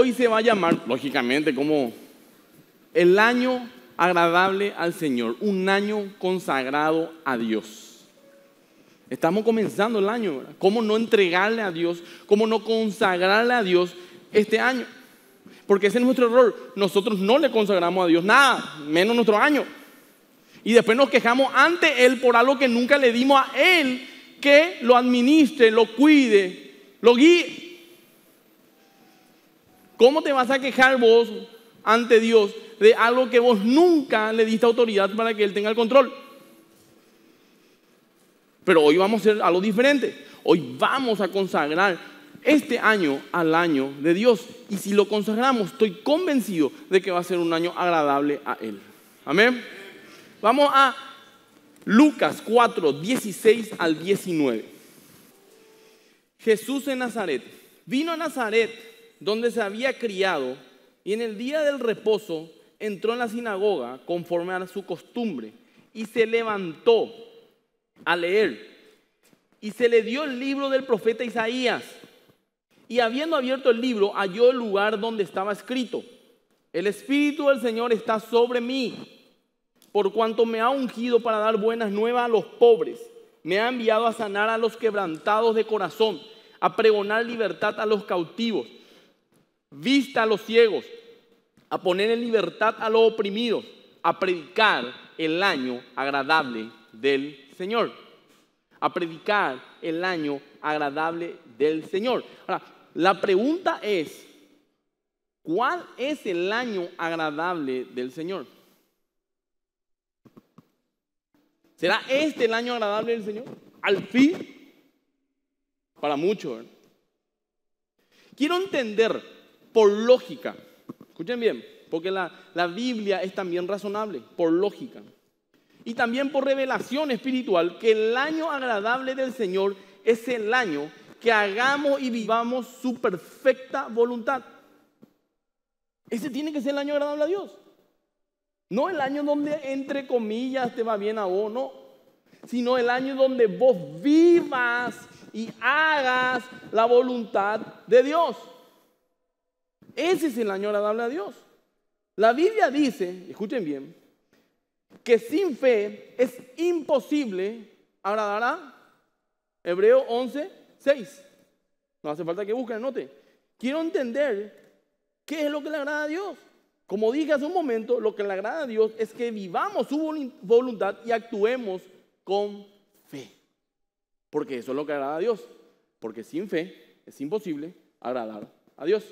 hoy se va a llamar, lógicamente, como el año agradable al Señor, un año consagrado a Dios. Estamos comenzando el año, ¿verdad? ¿Cómo no entregarle a Dios? ¿Cómo no consagrarle a Dios este año? Porque ese es nuestro error. Nosotros no le consagramos a Dios nada, menos nuestro año. Y después nos quejamos ante Él por algo que nunca le dimos a Él, que lo administre, lo cuide, lo guíe. ¿Cómo te vas a quejar vos ante Dios de algo que vos nunca le diste autoridad para que Él tenga el control? Pero hoy vamos a hacer algo diferente. Hoy vamos a consagrar este año al año de Dios. Y si lo consagramos, estoy convencido de que va a ser un año agradable a Él. Amén. Vamos a Lucas 4, 16 al 19. Jesús en Nazaret. Vino a Nazaret donde se había criado, y en el día del reposo entró en la sinagoga conforme a su costumbre, y se levantó a leer. Y se le dio el libro del profeta Isaías. Y habiendo abierto el libro, halló el lugar donde estaba escrito, el Espíritu del Señor está sobre mí, por cuanto me ha ungido para dar buenas nuevas a los pobres, me ha enviado a sanar a los quebrantados de corazón, a pregonar libertad a los cautivos vista a los ciegos, a poner en libertad a los oprimidos, a predicar el año agradable del Señor. A predicar el año agradable del Señor. Ahora, la pregunta es, ¿cuál es el año agradable del Señor? ¿Será este el año agradable del Señor? Al fin, para muchos. Quiero entender por lógica. Escuchen bien, porque la, Biblia es también razonable, por lógica. Y también por revelación espiritual, que el año agradable del Señor es el año que hagamos y vivamos su perfecta voluntad. Ese tiene que ser el año agradable a Dios. No el año donde, entre comillas, te va bien a vos, no. Sino el año donde vos vivas y hagas la voluntad de Dios. Ese es el año agradable a Dios. La Biblia dice, escuchen bien, que sin fe es imposible agradar a Hebreo 11, 6. No hace falta que busquen, note. Quiero entender qué es lo que le agrada a Dios. Como dije hace un momento, lo que le agrada a Dios es que vivamos su voluntad y actuemos con fe. Porque eso es lo que agrada a Dios. Porque sin fe es imposible agradar a Dios.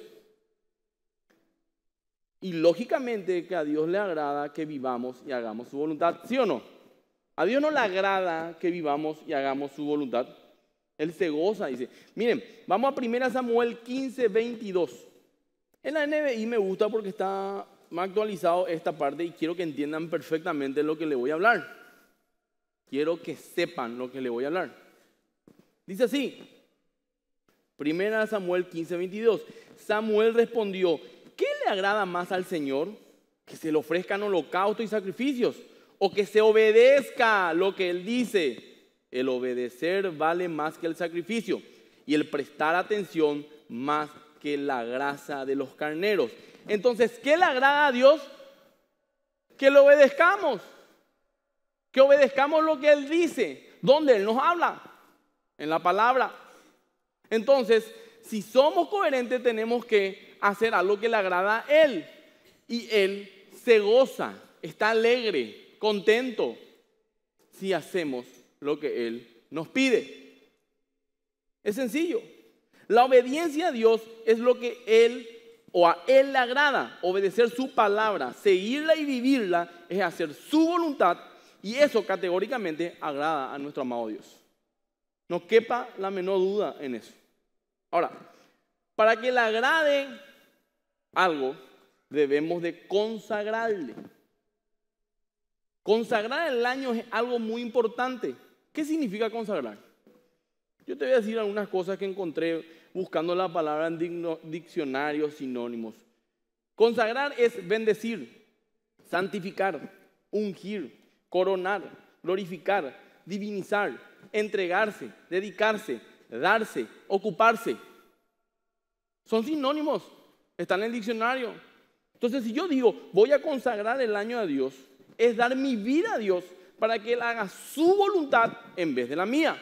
Y lógicamente que a Dios le agrada que vivamos y hagamos su voluntad, ¿sí o no? A Dios no le agrada que vivamos y hagamos su voluntad. Él se goza, dice. Miren, vamos a 1 Samuel 15, 22. En la NBI me gusta porque está más actualizado esta parte y quiero que entiendan perfectamente lo que le voy a hablar. Quiero que sepan lo que le voy a hablar. Dice así, 1 Samuel 15, 22. Samuel respondió, ¿qué le agrada más al Señor? Que se le ofrezcan holocaustos y sacrificios o que se obedezca lo que Él dice. El obedecer vale más que el sacrificio y el prestar atención más que la grasa de los carneros. Entonces, ¿qué le agrada a Dios? Que le obedezcamos. Que obedezcamos lo que Él dice. ¿Dónde Él nos habla? En la palabra. Entonces, si somos coherentes, tenemos que hacer algo que le agrada a Él. Y Él se goza, está alegre, contento, si hacemos lo que Él nos pide. Es sencillo. La obediencia a Dios es lo que Él o a Él le agrada. Obedecer su palabra, seguirla y vivirla es hacer su voluntad y eso categóricamente agrada a nuestro amado Dios. No quepa la menor duda en eso. Ahora, para que le agrade algo, debemos de consagrarle. Consagrar el año es algo muy importante. ¿Qué significa consagrar? Yo te voy a decir algunas cosas que encontré buscando la palabra en diccionarios sinónimos. Consagrar es bendecir, santificar, ungir, coronar, glorificar, divinizar, entregarse, dedicarse, darse, ocuparse. Son sinónimos. Está en el diccionario. Entonces, si yo digo, voy a consagrar el año a Dios, es dar mi vida a Dios para que Él haga su voluntad en vez de la mía.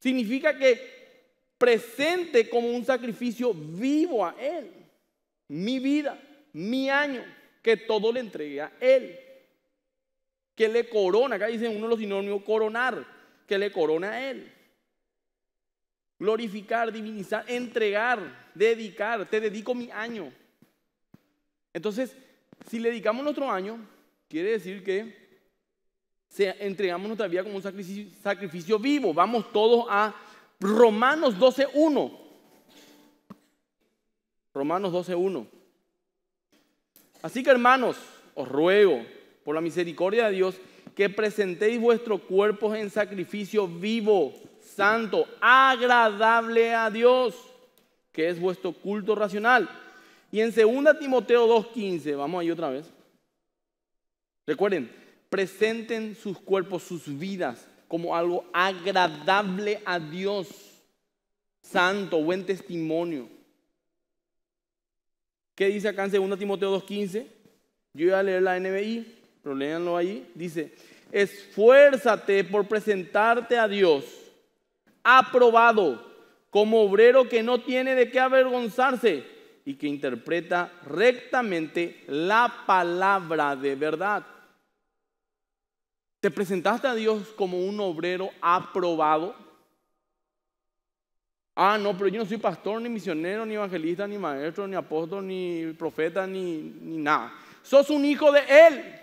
Significa que presente como un sacrificio vivo a Él. Mi vida, mi año, que todo le entregue a Él. Que le corona, acá dicen uno de los sinónimos, coronar, que le corona a Él glorificar, divinizar, entregar, dedicar, te dedico mi año. Entonces, si le dedicamos nuestro año, quiere decir que entregamos nuestra vida como un sacrificio, vivo. Vamos todos a Romanos 12.1. Romanos 12.1. Así que hermanos, os ruego por la misericordia de Dios que presentéis vuestros cuerpos en sacrificio vivo santo, agradable a Dios, que es vuestro culto racional. Y en 2 Timoteo 2.15, vamos ahí otra vez. Recuerden, presenten sus cuerpos, sus vidas, como algo agradable a Dios, santo, buen testimonio. ¿Qué dice acá en 2 Timoteo 2.15? Yo voy a leer la NBI, pero léanlo ahí. Dice, esfuérzate por presentarte a Dios aprobado como obrero que no tiene de qué avergonzarse y que interpreta rectamente la palabra de verdad. ¿Te presentaste a Dios como un obrero aprobado? Ah, no, pero yo no soy pastor, ni misionero, ni evangelista, ni maestro, ni apóstol, ni profeta, ni, nada. Sos un hijo de Él.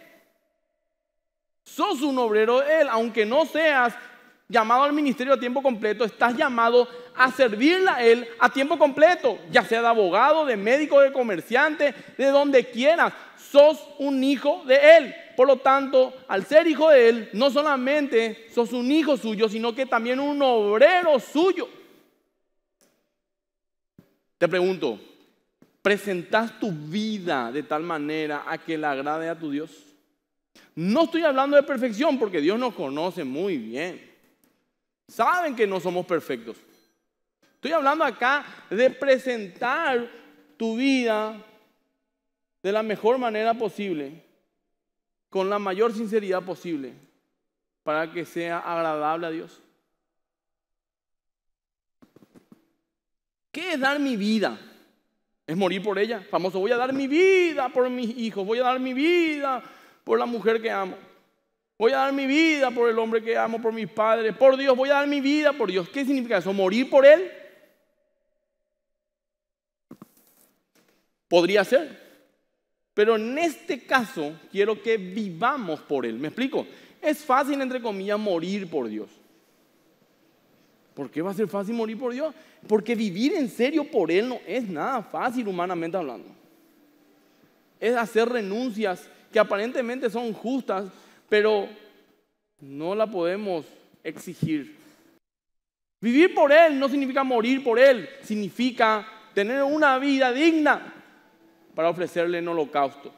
Sos un obrero de Él, aunque no seas llamado al ministerio a tiempo completo, estás llamado a servirle a Él a tiempo completo, ya sea de abogado, de médico, de comerciante, de donde quieras. Sos un hijo de Él. Por lo tanto, al ser hijo de Él, no solamente sos un hijo suyo, sino que también un obrero suyo. Te pregunto, ¿presentas tu vida de tal manera a que le agrade a tu Dios? No estoy hablando de perfección porque Dios nos conoce muy bien. Saben que no somos perfectos. Estoy hablando acá de presentar tu vida de la mejor manera posible, con la mayor sinceridad posible, para que sea agradable a Dios. ¿Qué es dar mi vida? Es morir por ella. Famoso, voy a dar mi vida por mis hijos, voy a dar mi vida por la mujer que amo. Voy a dar mi vida por el hombre que amo, por mis padres, por Dios. Voy a dar mi vida por Dios. ¿Qué significa eso? ¿Morir por Él? Podría ser. Pero en este caso quiero que vivamos por Él. ¿Me explico? Es fácil, entre comillas, morir por Dios. ¿Por qué va a ser fácil morir por Dios? Porque vivir en serio por Él no es nada fácil humanamente hablando. Es hacer renuncias que aparentemente son justas, pero no la podemos exigir. Vivir por Él no significa morir por Él, significa tener una vida digna para ofrecerle en holocausto.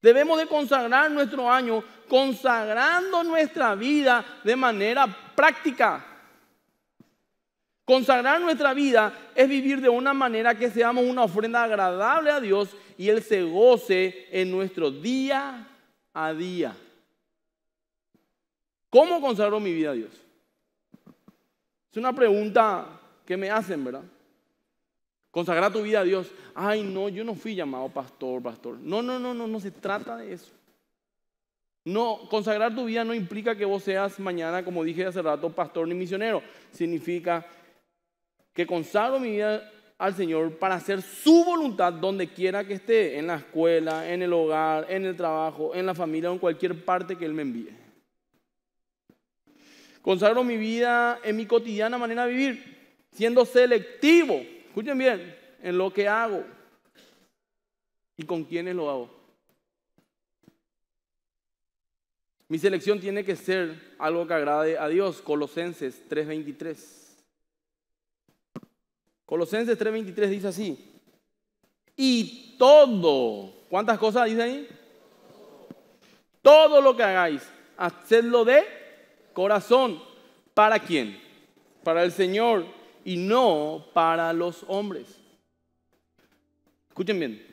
Debemos de consagrar nuestro año, consagrando nuestra vida de manera práctica. Consagrar nuestra vida es vivir de una manera que seamos una ofrenda agradable a Dios y Él se goce en nuestro día a día. ¿Cómo consagro mi vida a Dios? Es una pregunta que me hacen, ¿verdad? Consagrar tu vida a Dios. Ay, no, yo no fui llamado pastor, pastor. No, no, no, no, no se trata de eso. No, consagrar tu vida no implica que vos seas mañana, como dije hace rato, pastor ni misionero. Significa que consagro mi vida al Señor para hacer su voluntad donde quiera que esté, en la escuela, en el hogar, en el trabajo, en la familia o en cualquier parte que Él me envíe. Consagro mi vida en mi cotidiana manera de vivir, siendo selectivo, escuchen bien, en lo que hago y con quienes lo hago. Mi selección tiene que ser algo que agrade a Dios, Colosenses 3:23. Colosenses 3:23 dice así, y todo, ¿cuántas cosas dice ahí? Todo lo que hagáis, hacedlo de corazón. ¿Para quién? Para el Señor y no para los hombres. Escuchen bien,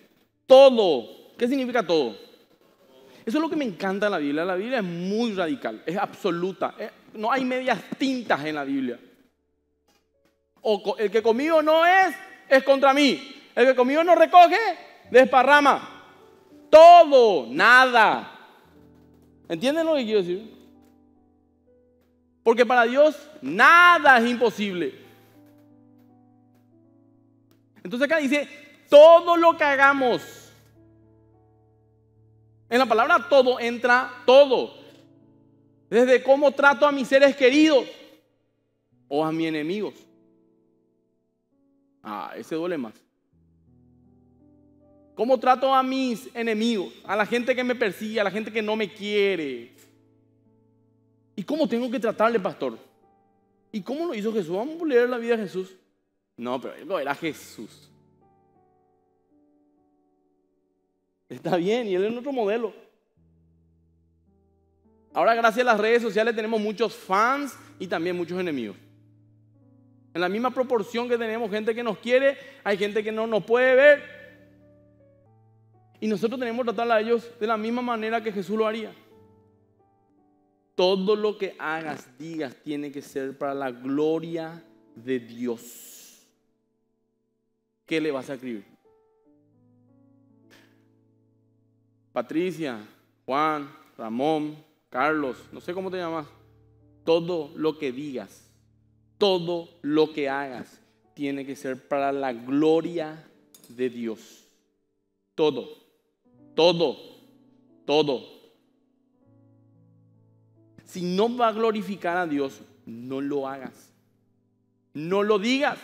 todo, ¿qué significa todo? Eso es lo que me encanta de la Biblia. La Biblia es muy radical, es absoluta, eh, no hay medias tintas en la Biblia. O el que conmigo no es, es contra mí. El que conmigo no recoge, desparrama. Todo, nada. ¿Entienden lo que quiero decir? Porque para Dios nada es imposible. Entonces acá dice, todo lo que hagamos. En la palabra todo entra todo. Desde cómo trato a mis seres queridos o a mis enemigos. Ah, ese duele más. ¿Cómo trato a mis enemigos? A la gente que me persigue, a la gente que no me quiere. ¿Y cómo tengo que tratarle, pastor? ¿Y cómo lo hizo Jesús? Vamos a leer la vida de Jesús. No, pero él no era Jesús. Está bien, y él es otro modelo. Ahora, gracias a las redes sociales, tenemos muchos fans y también muchos enemigos. En la misma proporción que tenemos gente que nos quiere, hay gente que no nos puede ver. Y nosotros tenemos que tratar a ellos de la misma manera que Jesús lo haría. Todo lo que hagas, digas, tiene que ser para la gloria de Dios. ¿Qué le vas a escribir? Patricia, Juan, Ramón, Carlos, no sé cómo te llamas. Todo lo que digas todo lo que hagas tiene que ser para la gloria de Dios. Todo, todo, todo. Si no va a glorificar a Dios, no lo hagas. No lo digas.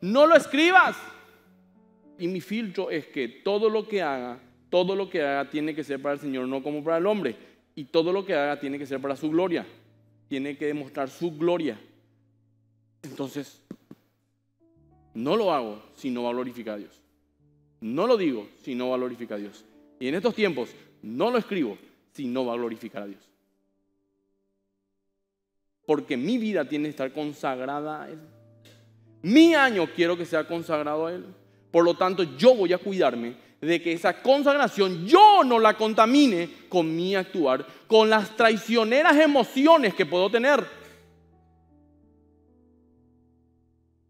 No lo escribas. Y mi filtro es que todo lo que haga, todo lo que haga tiene que ser para el Señor, no como para el hombre. Y todo lo que haga tiene que ser para su gloria. Tiene que demostrar su gloria entonces no lo hago si no va a Dios. No lo digo si no glorificar a Dios. Y en estos tiempos no lo escribo si no va a glorificar a Dios. Porque mi vida tiene que estar consagrada a Él. Mi año quiero que sea consagrado a Él. Por lo tanto, yo voy a cuidarme de que esa consagración yo no la contamine con mi actuar, con las traicioneras emociones que puedo tener.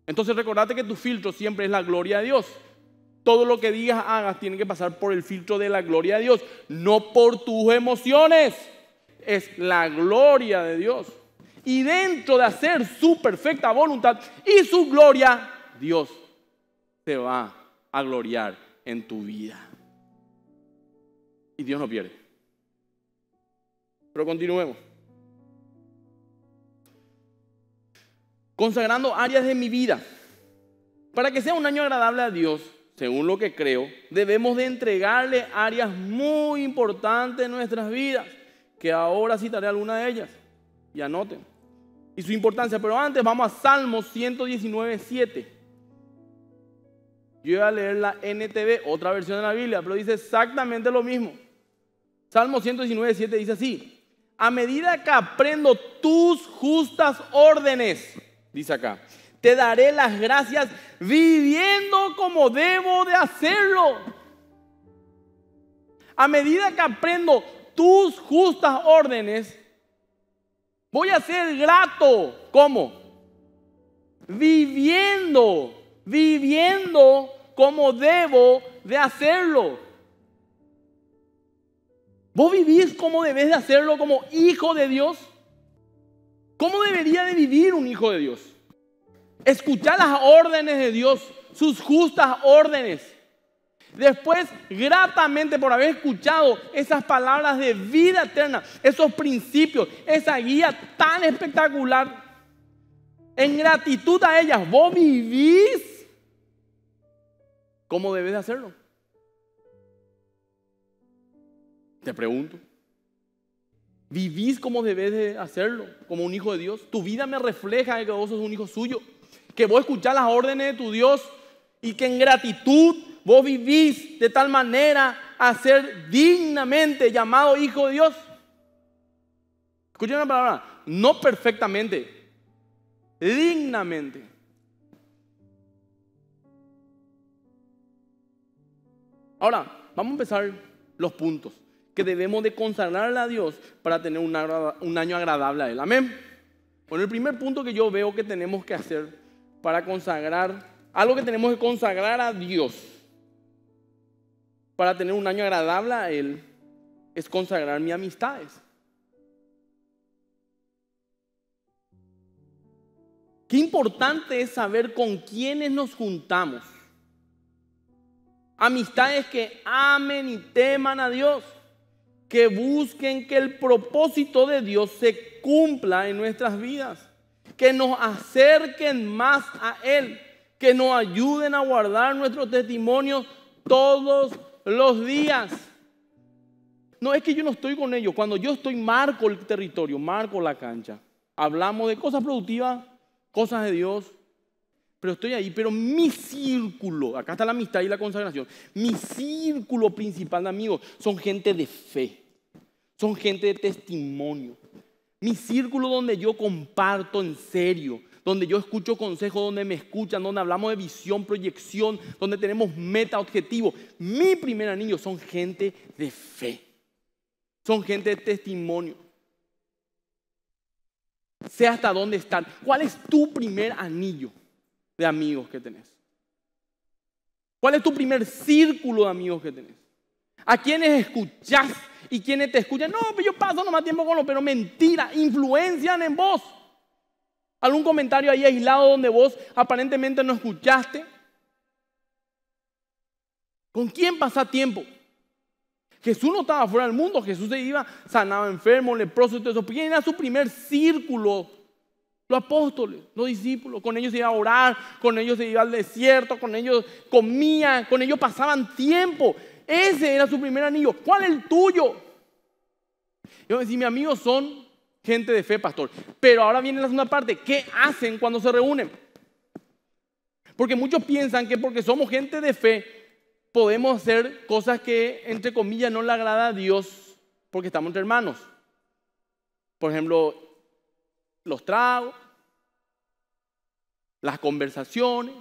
Entonces recordate que tu filtro siempre es la gloria de Dios. Todo lo que digas, hagas, tiene que pasar por el filtro de la gloria de Dios, no por tus emociones. Es la gloria de Dios. Y dentro de hacer su perfecta voluntad y su gloria, Dios se va a gloriar en tu vida. Y Dios no pierde. Pero continuemos. consagrando áreas de mi vida. Para que sea un año agradable a Dios, según lo que creo, debemos de entregarle áreas muy importantes en nuestras vidas, que ahora citaré alguna de ellas. Y anoten. Y su importancia. Pero antes vamos a Salmo 119, 7. Yo voy a leer la NTV, otra versión de la Biblia, pero dice exactamente lo mismo. Salmo 119, 7 dice así. A medida que aprendo tus justas órdenes, Dice acá, te daré las gracias viviendo como debo de hacerlo. A medida que aprendo tus justas órdenes, voy a ser grato. ¿Cómo? Viviendo, viviendo como debo de hacerlo. ¿Vos vivís como debes de hacerlo como hijo de Dios? ¿Cómo debería de vivir un hijo de Dios? Escuchar las órdenes de Dios, sus justas órdenes. Después, gratamente por haber escuchado esas palabras de vida eterna, esos principios, esa guía tan espectacular, en gratitud a ellas, vos vivís ¿Cómo debes de hacerlo. Te pregunto. Vivís como debes de hacerlo, como un hijo de Dios. Tu vida me refleja que vos sos un hijo suyo. Que vos escuchás las órdenes de tu Dios y que en gratitud vos vivís de tal manera a ser dignamente llamado hijo de Dios. Escuchen una palabra, no perfectamente, dignamente. Ahora, vamos a empezar los puntos que debemos de consagrarle a Dios para tener un, un año agradable a Él. Amén. Bueno, el primer punto que yo veo que tenemos que hacer para consagrar, algo que tenemos que consagrar a Dios para tener un año agradable a Él, es consagrar mis amistades. Qué importante es saber con quiénes nos juntamos. Amistades que amen y teman a Dios que busquen que el propósito de Dios se cumpla en nuestras vidas, que nos acerquen más a Él, que nos ayuden a guardar nuestros testimonios todos los días. No es que yo no estoy con ellos, cuando yo estoy marco el territorio, marco la cancha. Hablamos de cosas productivas, cosas de Dios, pero estoy ahí, pero mi círculo, acá está la amistad y la consagración, mi círculo principal de amigos son gente de fe, son gente de testimonio. Mi círculo donde yo comparto en serio, donde yo escucho consejos, donde me escuchan, donde hablamos de visión, proyección, donde tenemos meta, objetivo. Mi primer anillo son gente de fe, son gente de testimonio. Sé hasta dónde están. ¿Cuál es tu primer anillo? de amigos que tenés? ¿Cuál es tu primer círculo de amigos que tenés? ¿A quiénes escuchás y quiénes te escuchan? No, pero pues yo paso nomás tiempo con los, pero mentira, influencian en vos. ¿Algún comentario ahí aislado donde vos aparentemente no escuchaste? ¿Con quién pasa tiempo? Jesús no estaba fuera del mundo, Jesús se iba, sanaba enfermo, leproso, y todo eso. ¿Quién era su primer círculo los apóstoles, los discípulos, con ellos se iba a orar, con ellos se iba al desierto, con ellos comían, con ellos pasaban tiempo. Ese era su primer anillo. ¿Cuál es el tuyo? Yo decía, mis amigos son gente de fe, pastor. Pero ahora viene la segunda parte. ¿Qué hacen cuando se reúnen? Porque muchos piensan que porque somos gente de fe, podemos hacer cosas que, entre comillas, no le agrada a Dios porque estamos entre hermanos. Por ejemplo, los tragos, las conversaciones.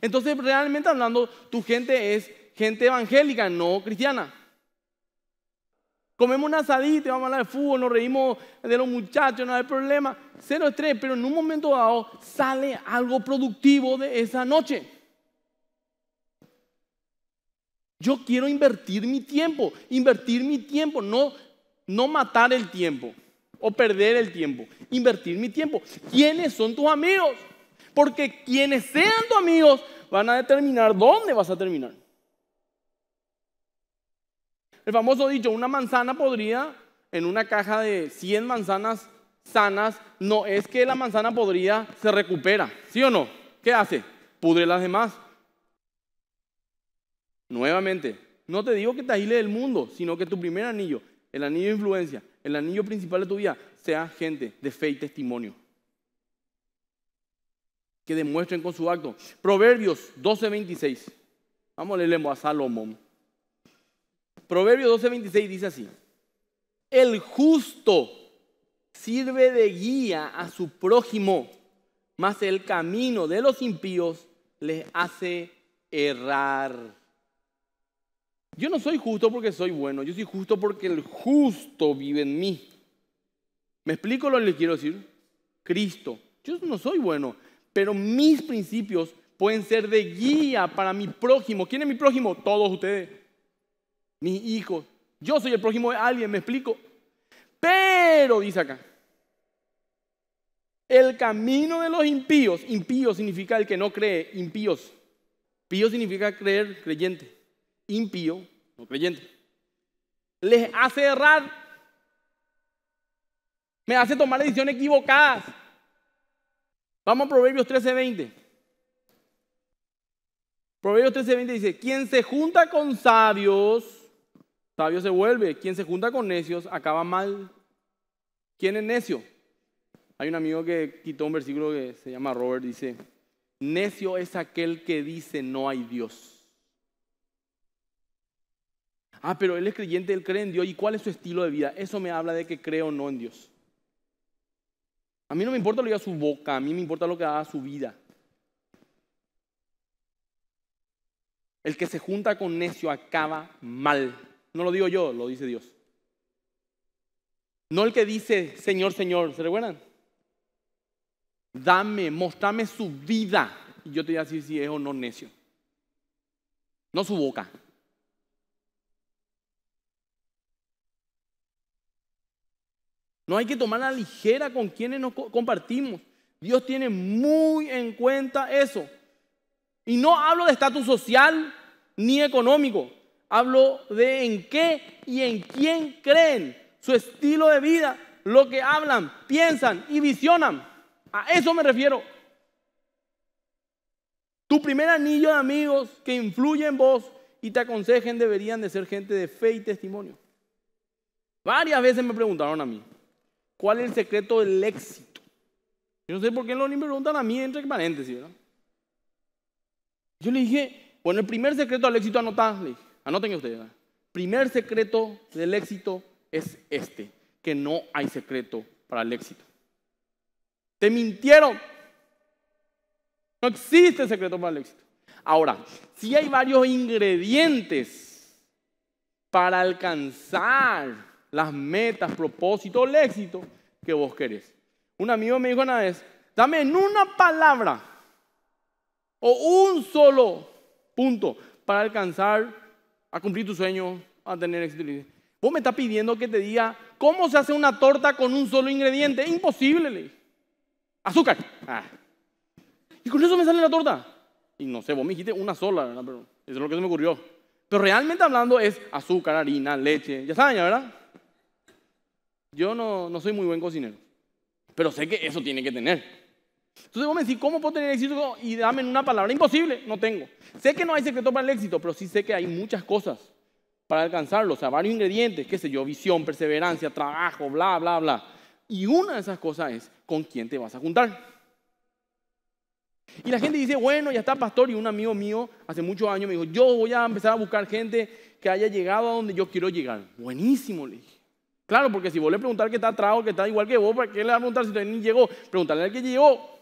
Entonces, realmente hablando, tu gente es gente evangélica, no cristiana. Comemos una asadito, vamos a hablar de fútbol, nos reímos de los muchachos, no hay problema. Cero estrés, pero en un momento dado sale algo productivo de esa noche. Yo quiero invertir mi tiempo, invertir mi tiempo, no, no matar el tiempo o perder el tiempo, invertir mi tiempo. ¿Quiénes son tus amigos? Porque quienes sean tus amigos van a determinar dónde vas a terminar. El famoso dicho, una manzana podrida en una caja de 100 manzanas sanas, no es que la manzana podrida se recupera, ¿sí o no? ¿Qué hace? Pudre las demás. Nuevamente, no te digo que te agiles del mundo, sino que tu primer anillo, el anillo de influencia, el anillo principal de tu vida sea gente de fe y testimonio. Que demuestren con su acto. Proverbios 12:26. Vamos a leerle a Salomón. Proverbios 12:26 dice así. El justo sirve de guía a su prójimo, mas el camino de los impíos les hace errar. Yo no soy justo porque soy bueno, yo soy justo porque el justo vive en mí. ¿Me explico lo que les quiero decir? Cristo. Yo no soy bueno, pero mis principios pueden ser de guía para mi prójimo. ¿Quién es mi prójimo? Todos ustedes. Mis hijos. Yo soy el prójimo de alguien, me explico. Pero, dice acá, el camino de los impíos, impío significa el que no cree, impíos. Pío significa creer, creyente impío, no creyente, les hace errar, me hace tomar decisiones equivocadas. Vamos a Proverbios 13:20. Proverbios 13:20 dice, quien se junta con sabios, sabio se vuelve, quien se junta con necios acaba mal. ¿Quién es necio? Hay un amigo que quitó un versículo que se llama Robert, dice, necio es aquel que dice no hay Dios ah, pero él es creyente, él cree en Dios, ¿y cuál es su estilo de vida? Eso me habla de que creo o no en Dios. A mí no me importa lo que haga su boca, a mí me importa lo que haga su vida. El que se junta con necio acaba mal. No lo digo yo, lo dice Dios. No el que dice, Señor, Señor, ¿se recuerdan? Dame, mostrame su vida. Y yo te voy a decir si es o no necio. No su boca. No hay que tomar la ligera con quienes nos compartimos. Dios tiene muy en cuenta eso. Y no hablo de estatus social ni económico. Hablo de en qué y en quién creen, su estilo de vida, lo que hablan, piensan y visionan. A eso me refiero. Tu primer anillo de amigos que influyen en vos y te aconsejen deberían de ser gente de fe y testimonio. Varias veces me preguntaron a mí, ¿Cuál es el secreto del éxito? Yo no sé por qué los niños me preguntan a mí entre paréntesis, Yo le dije, bueno, el primer secreto del éxito, anoten ustedes. Primer secreto del éxito es este, que no hay secreto para el éxito. Te mintieron. No existe secreto para el éxito. Ahora, si hay varios ingredientes para alcanzar las metas, propósitos, el éxito que vos querés. Un amigo me dijo una vez, dame en una palabra o un solo punto para alcanzar, a cumplir tu sueño, a tener éxito. Vos me estás pidiendo que te diga cómo se hace una torta con un solo ingrediente. Imposible, le Azúcar. Ah. Y con eso me sale la torta. Y no sé, vos me dijiste una sola, ¿verdad? Pero eso es lo que se me ocurrió. Pero realmente hablando es azúcar, harina, leche. Ya saben, ¿verdad? Yo no, soy muy buen cocinero, pero sé que eso tiene que tener. Entonces vos me decís, ¿cómo puedo tener éxito? Y dame una palabra, imposible, no tengo. Sé que no hay secreto para el éxito, pero sí sé que hay muchas cosas para alcanzarlo, o sea, varios ingredientes, qué sé yo, visión, perseverancia, trabajo, bla, bla, bla. Y una de esas cosas es con quién te vas a juntar. Y la gente dice, bueno, ya está pastor. Y un amigo mío hace muchos años me dijo, yo voy a empezar a buscar gente que haya llegado a donde yo quiero llegar. Buenísimo, le dije. Claro, porque si vos le preguntar que está trago, que está igual que vos, ¿para qué le vas a preguntar si usted llegó? Preguntarle al que llegó.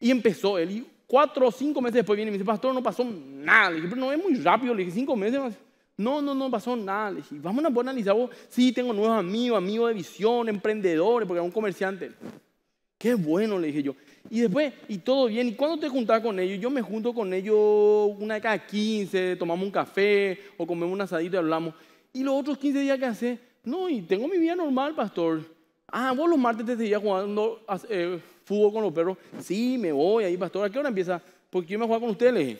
Y empezó él. Y cuatro o cinco meses después viene y me dice, pastor, no pasó nada. Le dije, pero no es muy rápido. Le dije, cinco meses. Más. No, no, no pasó nada. Le dije, vamos a poder analizar vos. Sí, tengo nuevos amigos, amigos de visión, emprendedores, porque era un comerciante. Qué bueno, le dije yo. Y después, y todo bien. ¿Y cuándo te juntás con ellos? Yo me junto con ellos una de cada 15, tomamos un café o comemos un asadito y hablamos. ¿Y los otros 15 días que hace No, y tengo mi vida normal, pastor. Ah, vos los martes te seguías jugando eh, fútbol con los perros. Sí, me voy ahí, pastor. ¿A qué hora empieza? Porque yo me juego con ustedes.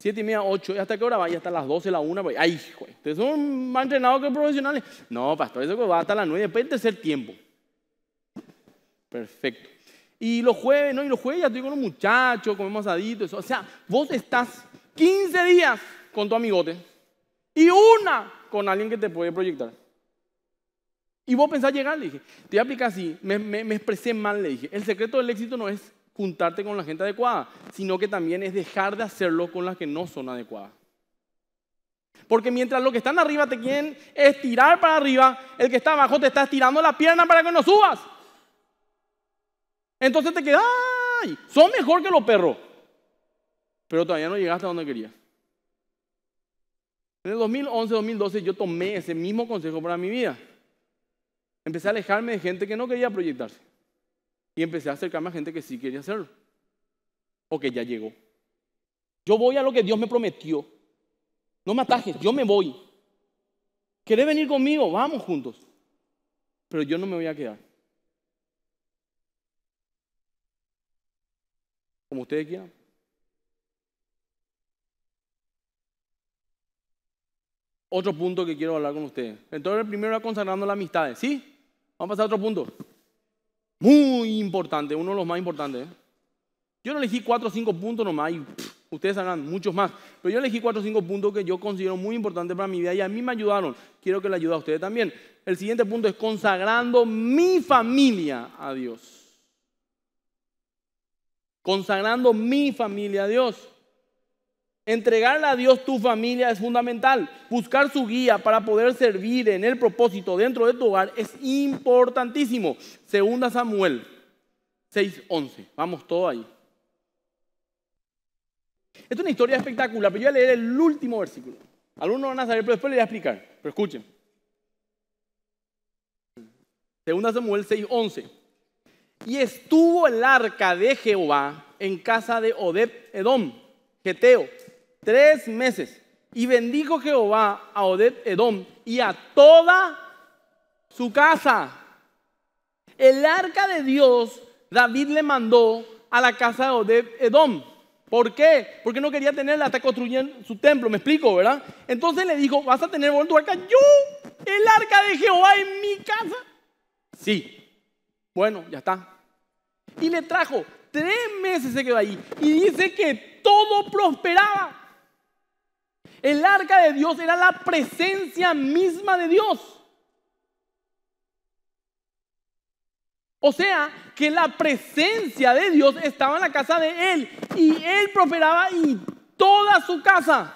Siete y media, ocho. ¿Y hasta qué hora vaya? hasta las doce, la una. Pues. Ay, hijo, ustedes son más entrenados que profesionales. No, pastor, eso va hasta las nueve, después del tercer tiempo. Perfecto. Y los jueves, no, y los jueves ya estoy con los muchachos, comemos asadito, O sea, vos estás 15 días con tu amigote y una con alguien que te puede proyectar. Y vos pensás llegar, le dije. Te voy a aplicar así. Me, expresé mal, le dije. El secreto del éxito no es juntarte con la gente adecuada, sino que también es dejar de hacerlo con las que no son adecuadas. Porque mientras los que están arriba te quieren estirar para arriba, el que está abajo te está estirando la pierna para que no subas. Entonces te quedas, ¡ay! Son mejor que los perros. Pero todavía no llegaste a donde querías. En el 2011, 2012 yo tomé ese mismo consejo para mi vida. Empecé a alejarme de gente que no quería proyectarse. Y empecé a acercarme a gente que sí quería hacerlo. O que ya llegó. Yo voy a lo que Dios me prometió. No me atajes, yo me voy. ¿Querés venir conmigo? Vamos juntos. Pero yo no me voy a quedar. Como ustedes quieran. Otro punto que quiero hablar con ustedes. Entonces, el primero era consagrando la amistades, ¿sí? Vamos a pasar a otro punto. Muy importante, uno de los más importantes. ¿eh? Yo no elegí cuatro o cinco puntos nomás y ustedes sabrán muchos más. Pero yo elegí cuatro o cinco puntos que yo considero muy importantes para mi vida y a mí me ayudaron. Quiero que le ayude a ustedes también. El siguiente punto es consagrando mi familia a Dios. Consagrando mi familia a Dios. Entregarle a Dios tu familia es fundamental. Buscar su guía para poder servir en el propósito dentro de tu hogar es importantísimo. Segunda Samuel 6:11. Vamos todo ahí. es una historia espectacular, pero yo voy a leer el último versículo. Algunos van a saber, pero después les voy a explicar. Pero escuchen. Segunda Samuel 6:11. Y estuvo el arca de Jehová en casa de Odeb Edom, Geteo tres meses. Y bendijo Jehová a Odeb Edom y a toda su casa. El arca de Dios David le mandó a la casa de Odeb Edom. ¿Por qué? Porque no quería tenerla hasta construyendo su templo, me explico, ¿verdad? Entonces le dijo, vas a tener tu arca, yo, el arca de Jehová en mi casa. Sí, bueno, ya está. Y le trajo, tres meses se quedó ahí y dice que todo prosperaba. El arca de Dios era la presencia misma de Dios. O sea, que la presencia de Dios estaba en la casa de él y él prosperaba y toda su casa.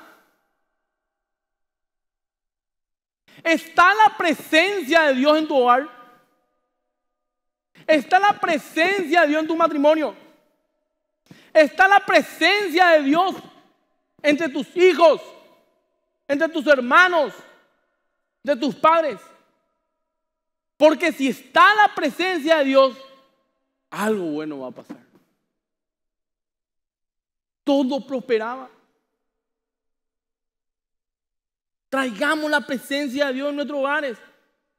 ¿Está la presencia de Dios en tu hogar? ¿Está la presencia de Dios en tu matrimonio? ¿Está la presencia de Dios entre tus hijos? entre tus hermanos, de tus padres. Porque si está la presencia de Dios, algo bueno va a pasar. Todo prosperaba. Traigamos la presencia de Dios en nuestros hogares.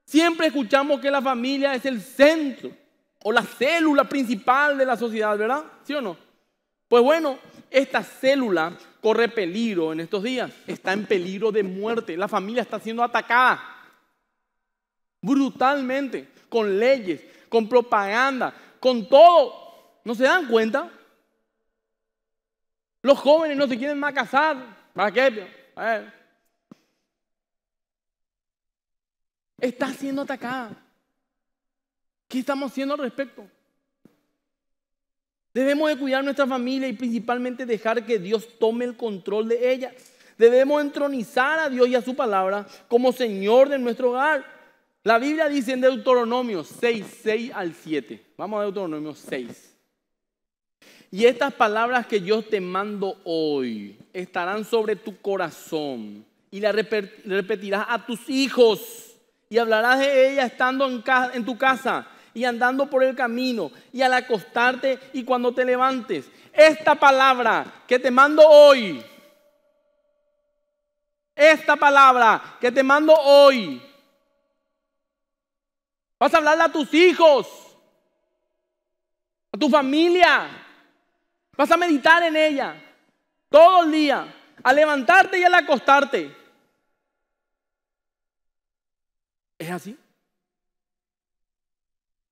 Siempre escuchamos que la familia es el centro o la célula principal de la sociedad, ¿verdad? ¿Sí o no? Pues bueno, esta célula corre peligro en estos días, está en peligro de muerte, la familia está siendo atacada brutalmente, con leyes, con propaganda, con todo. ¿No se dan cuenta? Los jóvenes no se quieren más casar. ¿Para qué? Está siendo atacada. ¿Qué estamos haciendo al respecto? Debemos de cuidar nuestra familia y principalmente dejar que Dios tome el control de ella. Debemos entronizar a Dios y a su palabra como Señor de nuestro hogar. La Biblia dice en Deuteronomio 6, 6 al 7. Vamos a Deuteronomio 6. Y estas palabras que yo te mando hoy estarán sobre tu corazón y las repetirás a tus hijos y hablarás de ellas estando en, en tu casa y andando por el camino y al acostarte y cuando te levantes. Esta palabra que te mando hoy, esta palabra que te mando hoy, vas a hablarle a tus hijos, a tu familia, vas a meditar en ella todo el día, al levantarte y al acostarte. ¿Es así?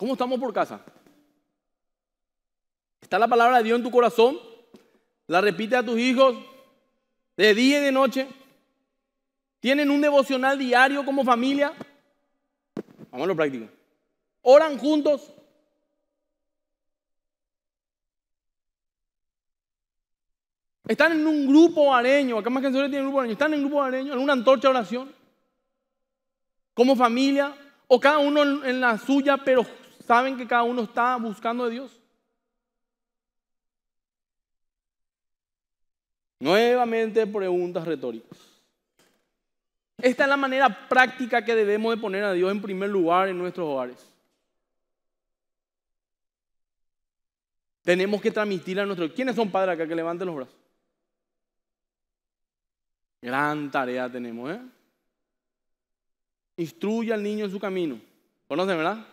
¿Cómo estamos por casa? ¿Está la palabra de Dios en tu corazón? ¿La repites a tus hijos de día y de noche? ¿Tienen un devocional diario como familia? Vamos a lo práctico. ¿Oran juntos? ¿Están en un grupo areño? Acá más que en tienen grupo areño. ¿Están en un grupo areño? ¿En una antorcha de oración? ¿Como familia? ¿O cada uno en la suya, pero saben que cada uno está buscando a Dios. Nuevamente preguntas retóricas. Esta es la manera práctica que debemos de poner a Dios en primer lugar en nuestros hogares. Tenemos que transmitir a nuestros... ¿Quiénes son padres acá que levanten los brazos? Gran tarea tenemos, ¿eh? Instruye al niño en su camino. ¿Conocen, verdad?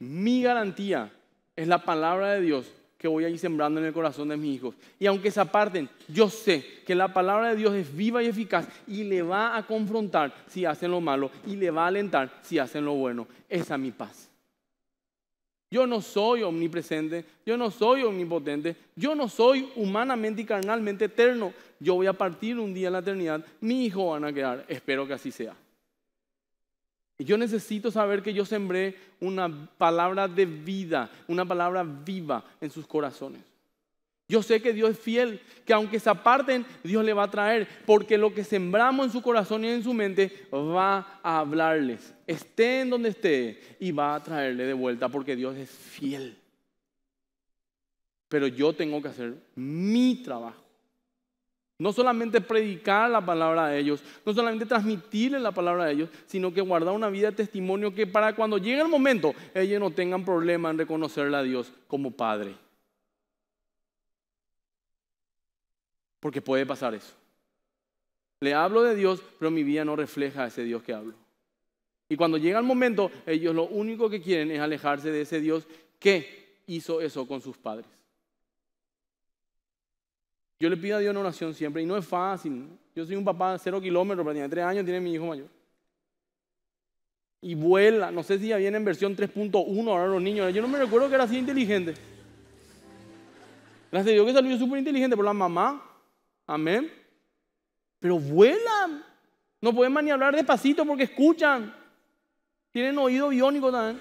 Mi garantía es la palabra de Dios que voy a ir sembrando en el corazón de mis hijos. Y aunque se aparten, yo sé que la palabra de Dios es viva y eficaz y le va a confrontar si hacen lo malo y le va a alentar si hacen lo bueno. Esa es mi paz. Yo no soy omnipresente, yo no soy omnipotente, yo no soy humanamente y carnalmente eterno. Yo voy a partir un día en la eternidad, mi hijo van a quedar, espero que así sea. Yo necesito saber que yo sembré una palabra de vida, una palabra viva en sus corazones. Yo sé que Dios es fiel, que aunque se aparten, Dios le va a traer, porque lo que sembramos en su corazón y en su mente va a hablarles, esté en donde esté, y va a traerle de vuelta, porque Dios es fiel. Pero yo tengo que hacer mi trabajo. No solamente predicar la palabra a ellos, no solamente transmitirle la palabra a ellos, sino que guardar una vida de testimonio que para cuando llegue el momento ellos no tengan problema en reconocerle a Dios como Padre. Porque puede pasar eso. Le hablo de Dios, pero mi vida no refleja a ese Dios que hablo. Y cuando llega el momento, ellos lo único que quieren es alejarse de ese Dios que hizo eso con sus padres. Yo le pido a Dios una oración siempre y no es fácil. Yo soy un papá de cero kilómetros, pero tiene tres años, tiene mi hijo mayor. Y vuela, no sé si ya viene en versión 3.1 ahora los niños. Yo no me recuerdo que era así inteligente. Gracias Dios que salió súper inteligente por la mamá. Amén. Pero vuelan. No podemos ni hablar despacito porque escuchan. Tienen oído biónico también.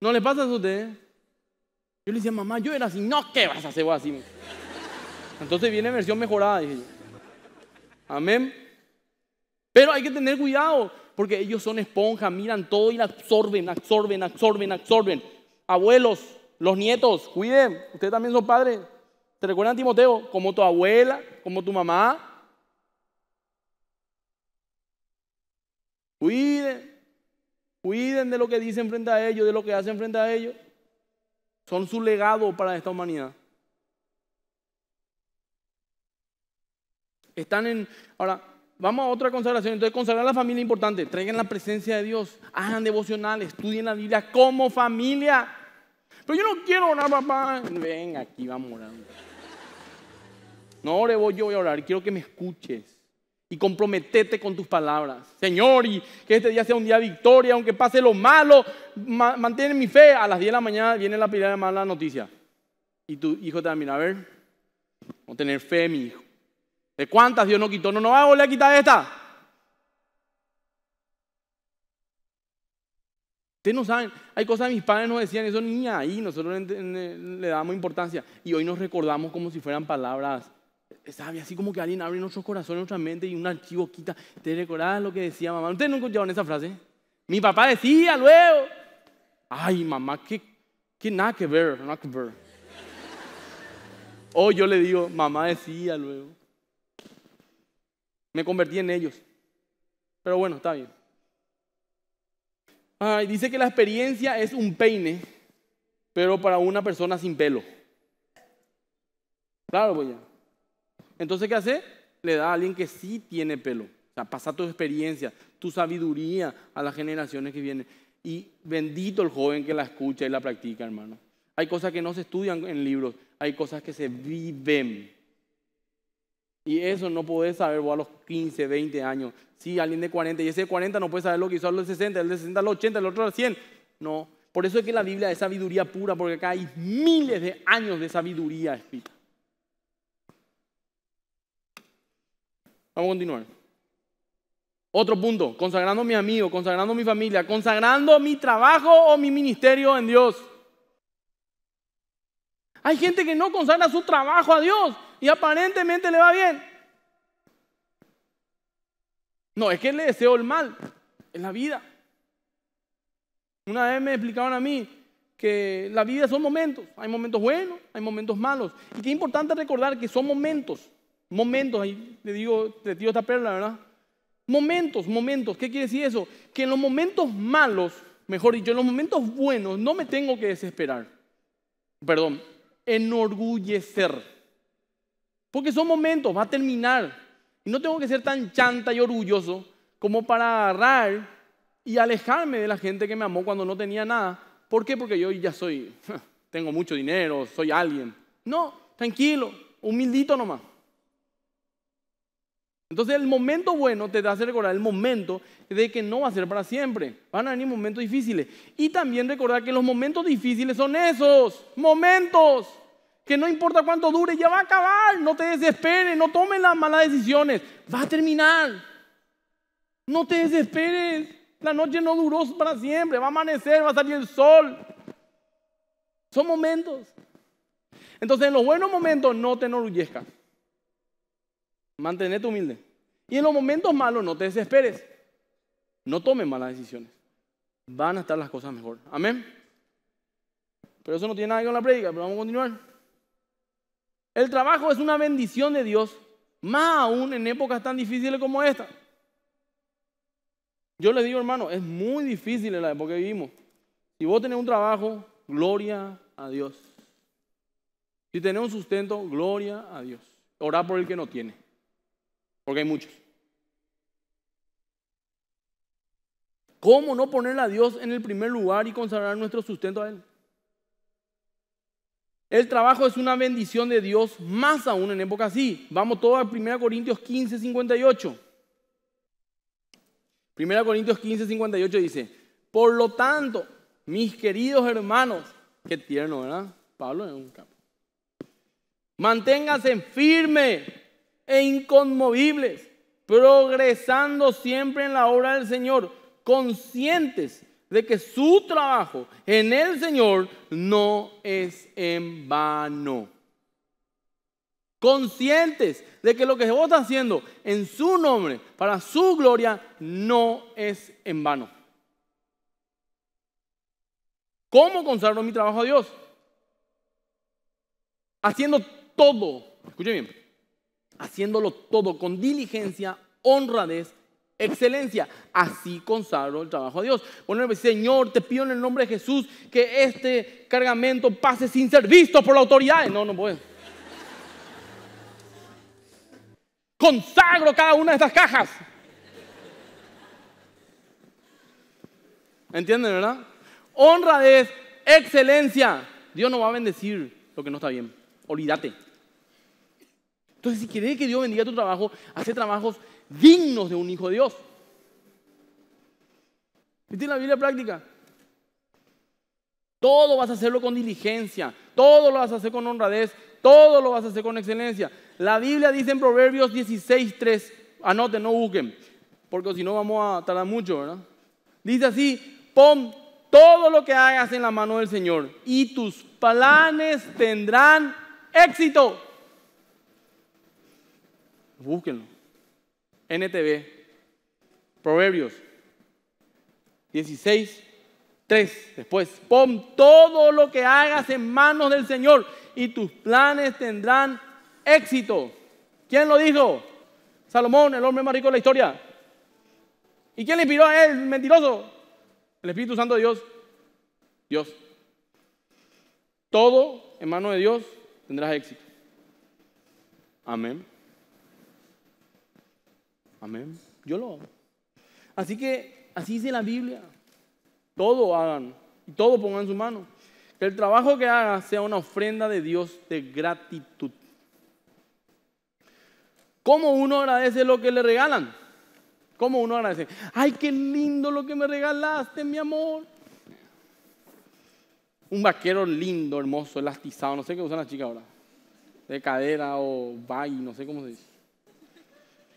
¿No le pasa eso a ustedes? Yo le decía, mamá, yo era así. No, ¿qué vas a hacer vos así? Entonces viene versión mejorada, Amén. Pero hay que tener cuidado, porque ellos son esponjas, miran todo y la absorben, absorben, absorben, absorben. Abuelos, los nietos, cuiden, ustedes también son padres. ¿Te recuerdan, Timoteo? Como tu abuela, como tu mamá. Cuiden, cuiden de lo que dicen frente a ellos, de lo que hacen frente a ellos. Son su legado para esta humanidad. Están en... Ahora, vamos a otra consagración. Entonces, consagrar la familia es importante. Traigan la presencia de Dios. Hagan devocional, estudien la Biblia como familia. Pero yo no quiero orar, papá. Venga, aquí vamos orando. No ore yo voy a orar. Quiero que me escuches y comprometete con tus palabras. Señor, y que este día sea un día de victoria, aunque pase lo malo, mantienen mantén mi fe. A las 10 de la mañana viene la de mala noticia. Y tu hijo te va a a ver, no tener fe, mi hijo. ¿De cuántas Dios no quitó? No, no va a volver a quitar esta. Ustedes no saben, hay cosas que mis padres nos decían, eso ni ahí, nosotros le, damos importancia. Y hoy nos recordamos como si fueran palabras sabes así como que alguien abre nuestros corazones, nuestra mente y un archivo quita. ¿Te recordás lo que decía mamá? ¿Ustedes nunca escucharon esa frase? Mi papá decía luego. Ay, mamá, qué, qué nada que ver, nada ver. O oh, yo le digo, mamá decía luego. Me convertí en ellos. Pero bueno, está bien. dice que la experiencia es un peine, pero para una persona sin pelo. Claro, pues ya. Entonces, ¿qué hace? Le da a alguien que sí tiene pelo. O sea, pasa tu experiencia, tu sabiduría a las generaciones que vienen. Y bendito el joven que la escucha y la practica, hermano. Hay cosas que no se estudian en libros, hay cosas que se viven. Y eso no podés saber a los 15, 20 años. Si alguien de 40, y ese de 40 no puede saber lo que hizo a los 60, el de 60 a los 80, el otro a los 100. No. Por eso es que la Biblia es sabiduría pura, porque acá hay miles de años de sabiduría escrita. Vamos a continuar. Otro punto, consagrando a mi amigo, consagrando a mi familia, consagrando mi trabajo o mi ministerio en Dios. Hay gente que no consagra su trabajo a Dios y aparentemente le va bien. No, es que le deseo el mal en la vida. Una vez me explicaron a mí que la vida son momentos. Hay momentos buenos, hay momentos malos. Y qué importante recordar que son momentos. Momentos, ahí le digo, te tiro esta perla, ¿verdad? Momentos, momentos. ¿Qué quiere decir eso? Que en los momentos malos, mejor dicho, en los momentos buenos, no me tengo que desesperar. Perdón, enorgullecer. Porque son momentos, va a terminar. Y no tengo que ser tan chanta y orgulloso como para agarrar y alejarme de la gente que me amó cuando no tenía nada. ¿Por qué? Porque yo ya soy, tengo mucho dinero, soy alguien. No, tranquilo, humildito nomás. Entonces el momento bueno te hace recordar el momento de que no va a ser para siempre. Van a venir momentos difíciles. Y también recordar que los momentos difíciles son esos, momentos que no importa cuánto dure, ya va a acabar. No te desesperes, no tomes las malas decisiones. Va a terminar. No te desesperes. La noche no duró para siempre. Va a amanecer, va a salir el sol. Son momentos. Entonces, en los buenos momentos no te enorgullezcas. Mantenete humilde. Y en los momentos malos no te desesperes. No tomes malas decisiones. Van a estar las cosas mejor. Amén. Pero eso no tiene nada que ver con la prédica, pero vamos a continuar. El trabajo es una bendición de Dios, más aún en épocas tan difíciles como esta. Yo les digo, hermano, es muy difícil en la época que vivimos. Si vos tenés un trabajo, gloria a Dios. Si tenés un sustento, gloria a Dios. Orá por el que no tiene, porque hay muchos. ¿Cómo no poner a Dios en el primer lugar y consagrar nuestro sustento a Él? El trabajo es una bendición de Dios, más aún en época así. Vamos todos a 1 Corintios 15, 58. 1 Corintios 15, 58 dice, por lo tanto, mis queridos hermanos, qué tierno, ¿verdad? Pablo es un campo. Manténganse firmes e inconmovibles, progresando siempre en la obra del Señor, conscientes de que su trabajo en el Señor no es en vano. Conscientes de que lo que vos estás haciendo en su nombre, para su gloria, no es en vano. ¿Cómo consagro mi trabajo a Dios? Haciendo todo, escuchen bien, haciéndolo todo con diligencia, honradez excelencia. Así consagro el trabajo a Dios. Bueno, pues, Señor, te pido en el nombre de Jesús que este cargamento pase sin ser visto por la autoridad. No, no puedo. Consagro cada una de estas cajas. ¿Entienden, verdad? Honradez, excelencia. Dios no va a bendecir lo que no está bien. Olvídate. Entonces, si quieres que Dios bendiga tu trabajo, hace trabajos dignos de un hijo de Dios. ¿Viste la Biblia práctica? Todo vas a hacerlo con diligencia, todo lo vas a hacer con honradez, todo lo vas a hacer con excelencia. La Biblia dice en Proverbios 16.3, anoten, no busquen, porque si no vamos a tardar mucho, ¿verdad? Dice así, pon todo lo que hagas en la mano del Señor y tus planes tendrán éxito. Búsquenlo. NTV, Proverbios 16, 3. Después, pon todo lo que hagas en manos del Señor y tus planes tendrán éxito. ¿Quién lo dijo? Salomón, el hombre más rico de la historia. ¿Y quién le inspiró a él, mentiroso? El Espíritu Santo de Dios. Dios. Todo en manos de Dios tendrás éxito. Amén. Amén. Yo lo hago. Así que así dice la Biblia. Todo hagan y todo pongan en su mano. Que el trabajo que haga sea una ofrenda de Dios de gratitud. ¿Cómo uno agradece lo que le regalan? ¿Cómo uno agradece? Ay, qué lindo lo que me regalaste, mi amor. Un vaquero lindo, hermoso, elastizado, no sé qué usan las chicas ahora. De cadera o y no sé cómo se dice.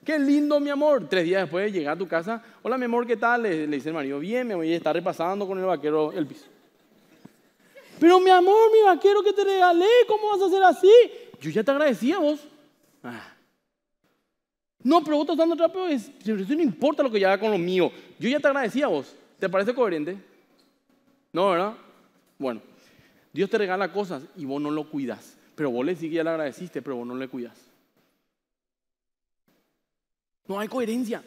Qué lindo, mi amor. Tres días después de llegar a tu casa. Hola, mi amor, ¿qué tal? Le, dice el marido. Bien, me voy a estar repasando con el vaquero el piso. Pero, mi amor, mi vaquero que te regalé, ¿cómo vas a hacer así? Yo ya te agradecía vos. Ah. No, pero vos estás dando rápido. Es, no importa lo que yo haga con lo mío. Yo ya te agradecía vos. ¿Te parece coherente? No, ¿verdad? Bueno, Dios te regala cosas y vos no lo cuidas. Pero vos le sigue que ya le agradeciste, pero vos no le cuidas. No hay coherencia.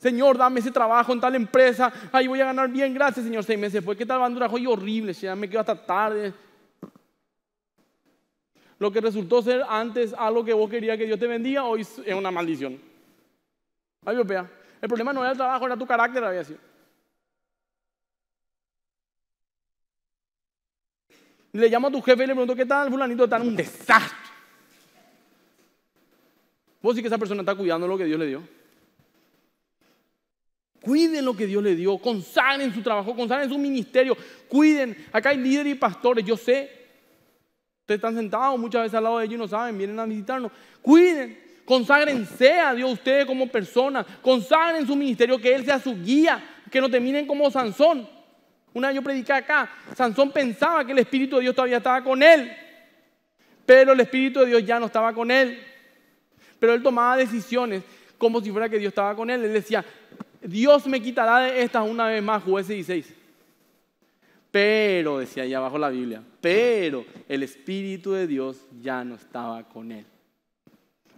Señor, dame ese trabajo en tal empresa. Ahí voy a ganar bien, gracias, Señor. Seis meses fue. ¿Qué tal bandurajo? Y horrible, ya me quedo hasta tarde. Lo que resultó ser antes algo que vos querías que Dios te vendía hoy es una maldición. yo vea. El problema no era el trabajo, era tu carácter, había sido. Le llamo a tu jefe y le pregunto, ¿qué tal, fulanito? está en un desastre. ¿Vos decís que esa persona está cuidando lo que Dios le dio? Cuiden lo que Dios le dio, consagren su trabajo, consagren su ministerio, cuiden. Acá hay líderes y pastores, yo sé. Ustedes están sentados muchas veces al lado de ellos y no saben, vienen a visitarnos. Cuiden, consagrense a Dios ustedes como personas, consagren su ministerio, que Él sea su guía, que no terminen como Sansón. Un año prediqué acá, Sansón pensaba que el Espíritu de Dios todavía estaba con él, pero el Espíritu de Dios ya no estaba con él. Pero él tomaba decisiones como si fuera que Dios estaba con él. Él decía, Dios me quitará de estas una vez más, juez 16. Pero, decía ahí abajo la Biblia, pero el Espíritu de Dios ya no estaba con él.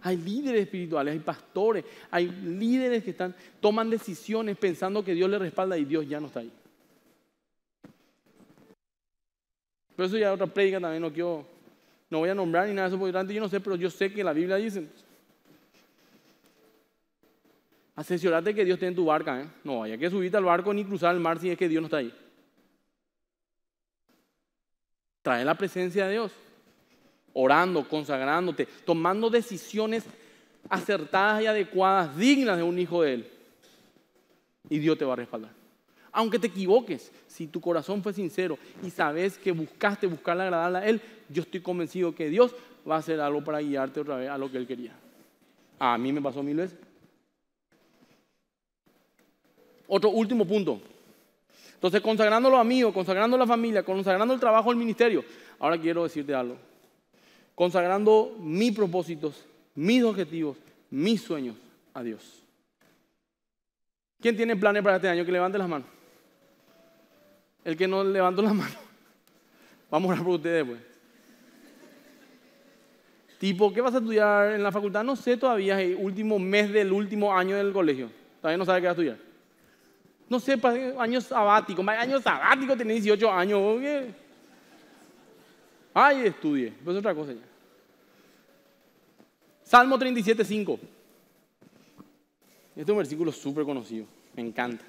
Hay líderes espirituales, hay pastores, hay líderes que están, toman decisiones pensando que Dios le respalda y Dios ya no está ahí. Pero eso ya es otra predica también, no quiero, no voy a nombrar ni nada de eso porque yo no sé, pero yo sé que la Biblia dice. Asesorate que Dios esté en tu barca. ¿eh? No vaya que subirte al barco ni cruzar el mar si es que Dios no está ahí. Trae la presencia de Dios. Orando, consagrándote, tomando decisiones acertadas y adecuadas, dignas de un hijo de Él. Y Dios te va a respaldar. Aunque te equivoques, si tu corazón fue sincero y sabes que buscaste buscarle agradarle a Él, yo estoy convencido que Dios va a hacer algo para guiarte otra vez a lo que Él quería. A mí me pasó mil veces otro último punto. Entonces, consagrando a los amigos, consagrando a la familia, consagrando el trabajo, al ministerio. Ahora quiero decirte algo. Consagrando mis propósitos, mis objetivos, mis sueños a Dios. ¿Quién tiene planes para este año? Que levante las manos. El que no levantó las manos. Vamos a orar por ustedes, pues. Tipo, ¿qué vas a estudiar en la facultad? No sé todavía, es el último mes del último año del colegio. Todavía no sabe qué va a estudiar. No sé, años sabático, Años sabáticos, tiene 18 años. Ay, estudie. Pues otra cosa ya. Salmo 37, 5. Este es un versículo súper conocido. Me encanta.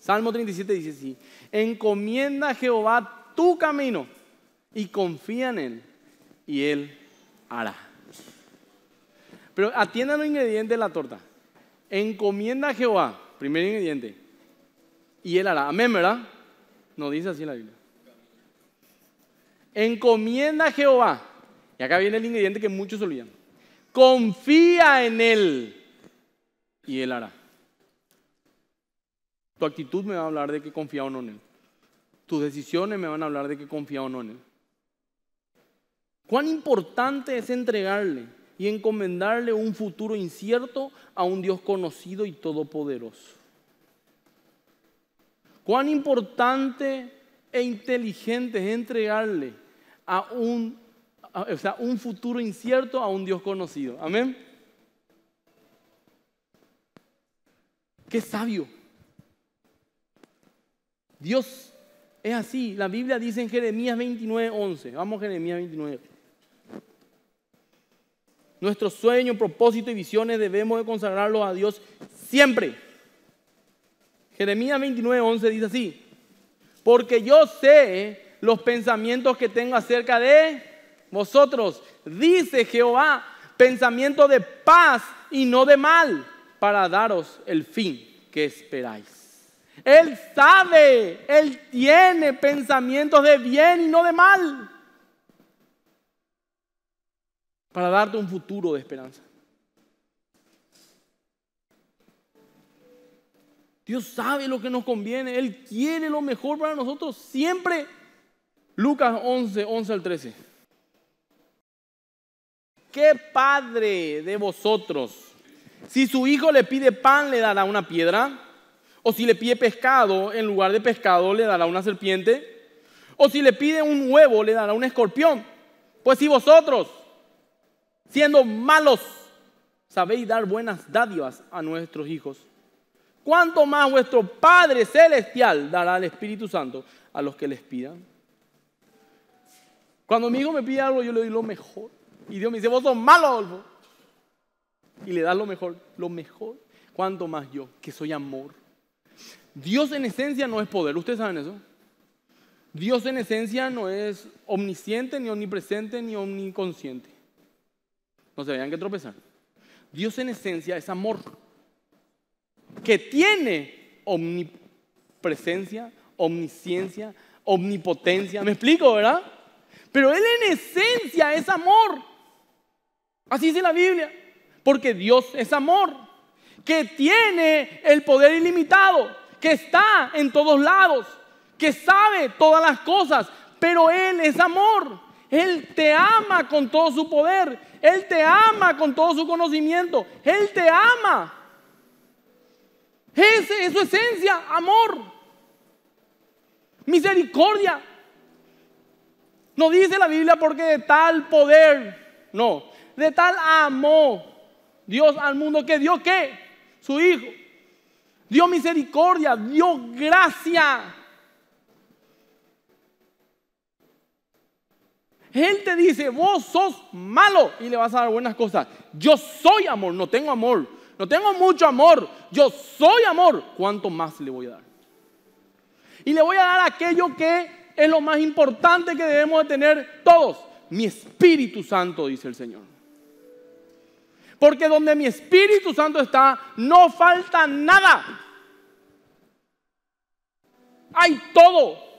Salmo 37 dice así. Encomienda a Jehová tu camino y confía en él y él hará. Pero atienda los ingredientes de la torta. Encomienda a Jehová primer ingrediente. Y él hará. Amén, ¿verdad? No dice así la Biblia. Encomienda a Jehová. Y acá viene el ingrediente que muchos olvidan. Confía en Él. Y Él hará. Tu actitud me va a hablar de que confía o no en Él. Tus decisiones me van a hablar de que confía o no en Él. Cuán importante es entregarle y encomendarle un futuro incierto a un Dios conocido y todopoderoso. Cuán importante e inteligente es entregarle a un, o sea, un futuro incierto a un Dios conocido. Amén. Qué sabio. Dios es así. La Biblia dice en Jeremías 29, 11. Vamos, Jeremías 29. Nuestros sueños, propósitos y visiones debemos de consagrarlos a Dios siempre. Jeremías 29, 11 dice así, porque yo sé los pensamientos que tengo acerca de vosotros, dice Jehová, pensamiento de paz y no de mal, para daros el fin que esperáis. Él sabe, Él tiene pensamientos de bien y no de mal para darte un futuro de esperanza. Dios sabe lo que nos conviene, Él quiere lo mejor para nosotros siempre. Lucas 11, 11 al 13. ¿Qué padre de vosotros, si su hijo le pide pan, le dará una piedra? ¿O si le pide pescado, en lugar de pescado, le dará una serpiente? ¿O si le pide un huevo, le dará un escorpión? Pues si vosotros siendo malos, sabéis dar buenas dádivas a nuestros hijos. ¿Cuánto más vuestro Padre Celestial dará al Espíritu Santo a los que les pidan? Cuando mi hijo me pide algo, yo le doy lo mejor. Y Dios me dice, vos sos malo, Y le das lo mejor, lo mejor. ¿Cuánto más yo, que soy amor? Dios en esencia no es poder, ustedes saben eso. Dios en esencia no es omnisciente, ni omnipresente, ni omniconsciente no se vean que tropezar. Dios en esencia es amor, que tiene omnipresencia, omnisciencia, omnipotencia. ¿Me explico, verdad? Pero Él en esencia es amor. Así dice la Biblia. Porque Dios es amor, que tiene el poder ilimitado, que está en todos lados, que sabe todas las cosas, pero Él es amor. Él te ama con todo su poder. Él te ama con todo su conocimiento. Él te ama. Ese es su esencia, amor, misericordia. No dice la Biblia porque de tal poder, no, de tal amor Dios al mundo que dio qué? Su Hijo. Dio misericordia, dio gracia. Él dice, vos sos malo y le vas a dar buenas cosas. Yo soy amor, no tengo amor. No tengo mucho amor. Yo soy amor. ¿Cuánto más le voy a dar? Y le voy a dar aquello que es lo más importante que debemos de tener todos. Mi Espíritu Santo, dice el Señor. Porque donde mi Espíritu Santo está, no falta nada. Hay todo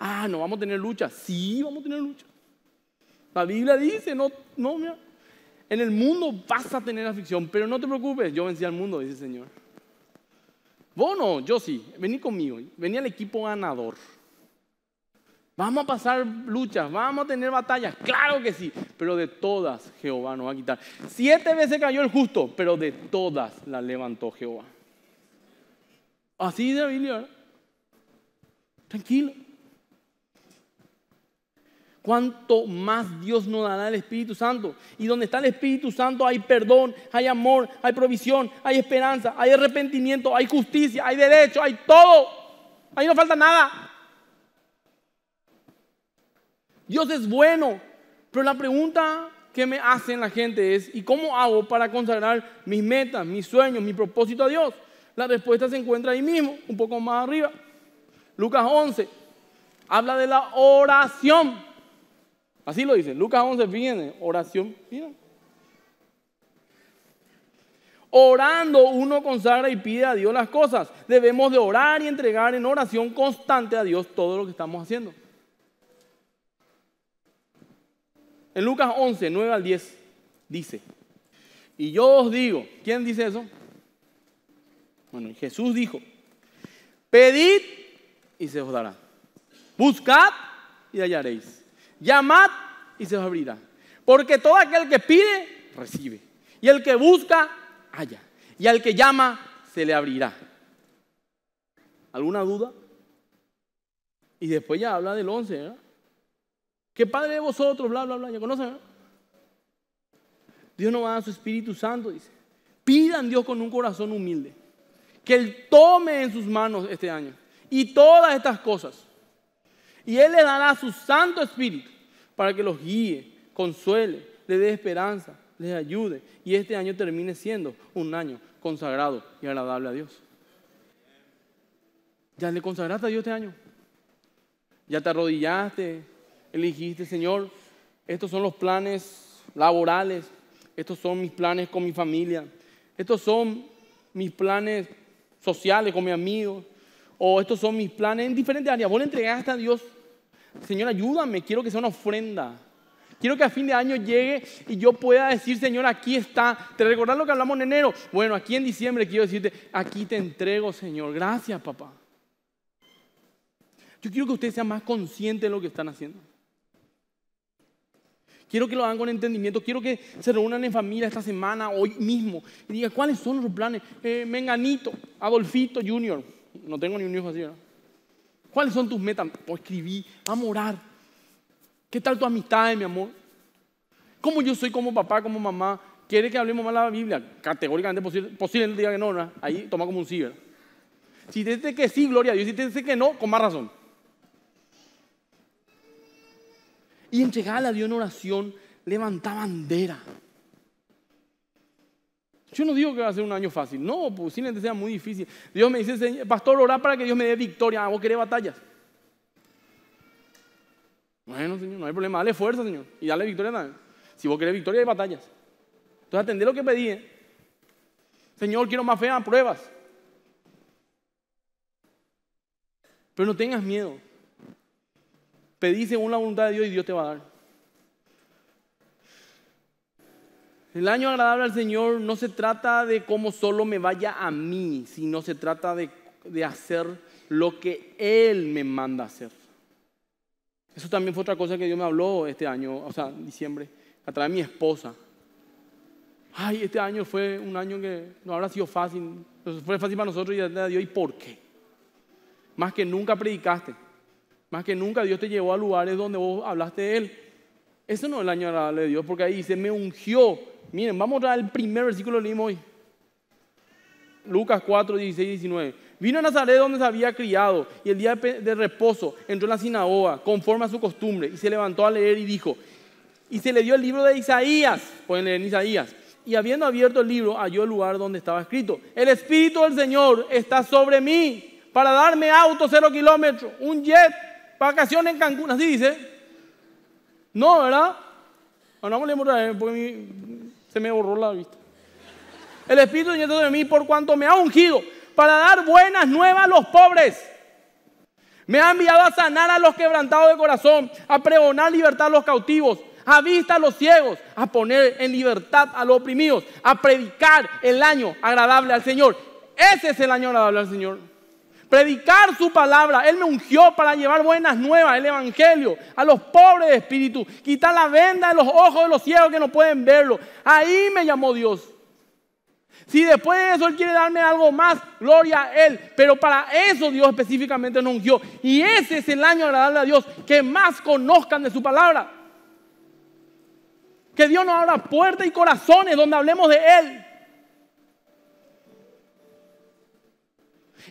ah, no vamos a tener lucha. Sí, vamos a tener lucha. La Biblia dice, no, no, mira, en el mundo vas a tener aflicción, pero no te preocupes, yo vencí al mundo, dice el Señor. Vos no, yo sí, vení conmigo, vení al equipo ganador. Vamos a pasar luchas, vamos a tener batallas, claro que sí, pero de todas Jehová nos va a quitar. Siete veces cayó el justo, pero de todas la levantó Jehová. Así de Biblia, Tranquilo cuánto más Dios nos dará el Espíritu Santo. Y donde está el Espíritu Santo hay perdón, hay amor, hay provisión, hay esperanza, hay arrepentimiento, hay justicia, hay derecho, hay todo. Ahí no falta nada. Dios es bueno, pero la pregunta que me hacen la gente es, ¿y cómo hago para consagrar mis metas, mis sueños, mi propósito a Dios? La respuesta se encuentra ahí mismo, un poco más arriba. Lucas 11 habla de la oración. Así lo dice. Lucas 11 viene oración. Orando uno consagra y pide a Dios las cosas. Debemos de orar y entregar en oración constante a Dios todo lo que estamos haciendo. En Lucas 11, 9 al 10 dice, y yo os digo, ¿quién dice eso? Bueno, Jesús dijo, pedid y se os dará. Buscad y hallaréis llamad y se abrirá. Porque todo aquel que pide, recibe. Y el que busca, halla. Y al que llama, se le abrirá. ¿Alguna duda? Y después ya habla del 11, ¿verdad? Que Padre de vosotros, bla, bla, bla, ya conocen, ¿eh? Dios nos va a su Espíritu Santo, dice. Pidan Dios con un corazón humilde. Que Él tome en sus manos este año. Y todas estas cosas. Y Él le dará su Santo Espíritu para que los guíe, consuele, le dé esperanza, les ayude. Y este año termine siendo un año consagrado y agradable a Dios. ¿Ya le consagraste a Dios este año? ¿Ya te arrodillaste? Elegiste, Señor, estos son los planes laborales, estos son mis planes con mi familia, estos son mis planes sociales con mis amigos, o estos son mis planes en diferentes áreas. Vos le entregaste a Dios Señor, ayúdame, quiero que sea una ofrenda. Quiero que a fin de año llegue y yo pueda decir, Señor, aquí está. ¿Te recordás lo que hablamos en enero? Bueno, aquí en diciembre quiero decirte, aquí te entrego, Señor. Gracias, papá. Yo quiero que ustedes sean más conscientes de lo que están haciendo. Quiero que lo hagan con entendimiento. Quiero que se reúnan en familia esta semana, hoy mismo. Y digan, ¿cuáles son los planes? Eh, Menganito, Adolfito Junior. No tengo ni un hijo así, ¿no? ¿Cuáles son tus metas? Pues escribí, vamos a orar. ¿Qué tal tu amistad, mi amor? ¿Cómo yo soy como papá, como mamá? ¿Quieres que hablemos más la Biblia? Categóricamente posible, posiblemente diga que no, ¿no? Ahí toma como un sí, Si te dice que sí, gloria a Dios. Si te dice que no, con más razón. Y entregarle a Dios en oración, levanta bandera. Yo no digo que va a ser un año fácil, no, posiblemente pues, sea muy difícil. Dios me dice, señor, pastor, orá para que Dios me dé victoria, vos querés batallas. Bueno, Señor, no hay problema, dale fuerza, Señor, y dale victoria también. Si vos querés victoria, hay batallas. Entonces atendé lo que pedí. ¿eh? Señor, quiero más feas pruebas. Pero no tengas miedo. Pedí según la voluntad de Dios y Dios te va a dar. El año agradable al Señor no se trata de cómo solo me vaya a mí, sino se trata de, hacer lo que Él me manda hacer. Eso también fue otra cosa que Dios me habló este año, o sea, diciembre, a través de mi esposa. Ay, este año fue un año que no habrá sido fácil, fue fácil para nosotros y de Dios, ¿y por qué? Más que nunca predicaste, más que nunca Dios te llevó a lugares donde vos hablaste de Él. Eso no es el año de Dios, porque ahí dice, me ungió. Miren, vamos a el primer versículo que leímos hoy. Lucas 4, 16, 19. Vino a Nazaret donde se había criado y el día de reposo entró en la sinagoga conforme a su costumbre y se levantó a leer y dijo, y se le dio el libro de Isaías, pueden leer en Isaías, y habiendo abierto el libro halló el lugar donde estaba escrito, el Espíritu del Señor está sobre mí para darme auto cero kilómetros, un jet, vacaciones en Cancún, así dice, no, ¿verdad? vamos a leer otra porque se me borró la vista. El Espíritu Señor de mí por cuanto me ha ungido para dar buenas nuevas a los pobres. Me ha enviado a sanar a los quebrantados de corazón, a pregonar libertad a los cautivos, a vista a los ciegos, a poner en libertad a los oprimidos, a predicar el año agradable al Señor. Ese es el año agradable al Señor predicar su palabra. Él me ungió para llevar buenas nuevas, el Evangelio, a los pobres de espíritu, quitar la venda de los ojos de los ciegos que no pueden verlo. Ahí me llamó Dios. Si después de eso Él quiere darme algo más, gloria a Él. Pero para eso Dios específicamente nos ungió. Y ese es el año agradable a Dios, que más conozcan de su palabra. Que Dios nos abra puertas y corazones donde hablemos de Él.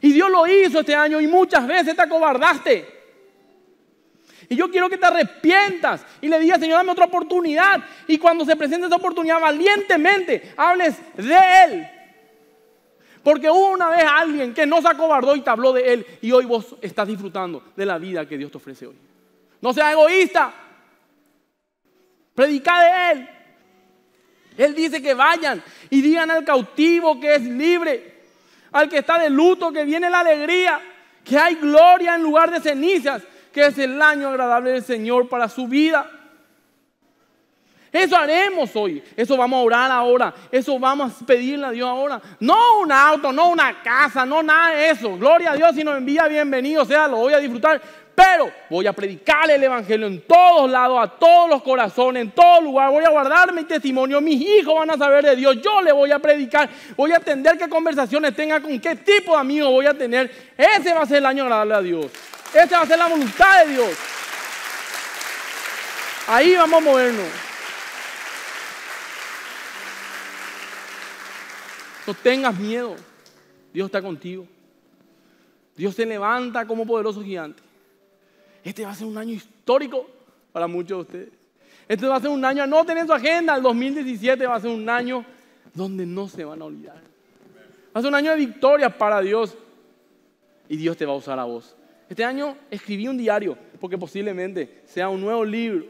Y Dios lo hizo este año y muchas veces te acobardaste. Y yo quiero que te arrepientas y le digas, Señor, dame otra oportunidad. Y cuando se presente esa oportunidad, valientemente hables de Él. Porque hubo una vez alguien que no se acobardó y te habló de Él. Y hoy vos estás disfrutando de la vida que Dios te ofrece hoy. No seas egoísta. Predica de Él. Él dice que vayan y digan al cautivo que es libre al que está de luto, que viene la alegría, que hay gloria en lugar de cenizas, que es el año agradable del Señor para su vida. Eso haremos hoy. Eso vamos a orar ahora. Eso vamos a pedirle a Dios ahora. No un auto, no una casa, no nada de eso. Gloria a Dios si nos envía, bienvenido sea, lo voy a disfrutar. Pero voy a predicarle el Evangelio en todos lados, a todos los corazones, en todo lugar. Voy a guardar mi testimonio. Mis hijos van a saber de Dios. Yo le voy a predicar. Voy a atender qué conversaciones tenga, con qué tipo de amigos voy a tener. Ese va a ser el año agradable a Dios. Esa va a ser la voluntad de Dios. Ahí vamos a movernos. No tengas miedo. Dios está contigo. Dios se levanta como poderoso gigante. Este va a ser un año histórico para muchos de ustedes. Este va a ser un año, no tener su agenda, el 2017 va a ser un año donde no se van a olvidar. Va a ser un año de victoria para Dios y Dios te va a usar a vos. Este año escribí un diario porque posiblemente sea un nuevo libro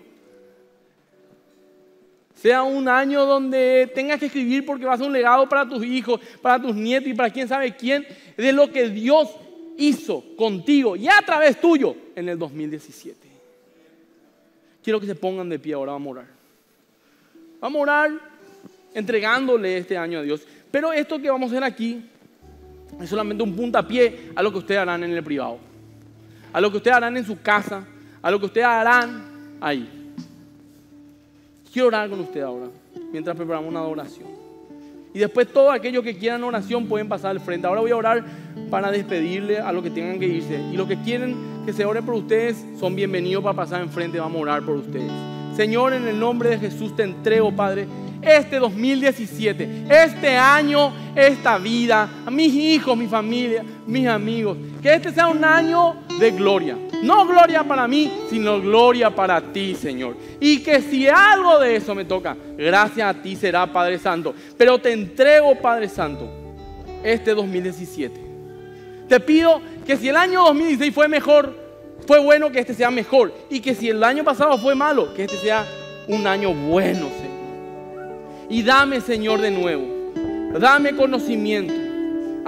sea un año donde tengas que escribir porque vas a un legado para tus hijos, para tus nietos y para quién sabe quién, de lo que Dios hizo contigo y a través tuyo en el 2017. Quiero que se pongan de pie ahora, vamos a orar. Vamos a orar entregándole este año a Dios. Pero esto que vamos a hacer aquí es solamente un puntapié a lo que ustedes harán en el privado, a lo que ustedes harán en su casa, a lo que ustedes harán ahí. Quiero orar con usted ahora, mientras preparamos una oración. Y después todos aquellos que quieran oración pueden pasar al frente. Ahora voy a orar para despedirle a los que tengan que irse. Y los que quieren que se ore por ustedes son bienvenidos para pasar enfrente. Vamos a orar por ustedes. Señor, en el nombre de Jesús te entrego, Padre, este 2017, este año, esta vida, a mis hijos, mi familia, mis amigos. Que este sea un año de gloria no gloria para mí, sino gloria para ti, Señor. Y que si algo de eso me toca, gracias a ti será, Padre Santo. Pero te entrego, Padre Santo, este 2017. Te pido que si el año 2016 fue mejor, fue bueno, que este sea mejor. Y que si el año pasado fue malo, que este sea un año bueno, Señor. Y dame, Señor, de nuevo. Dame conocimiento.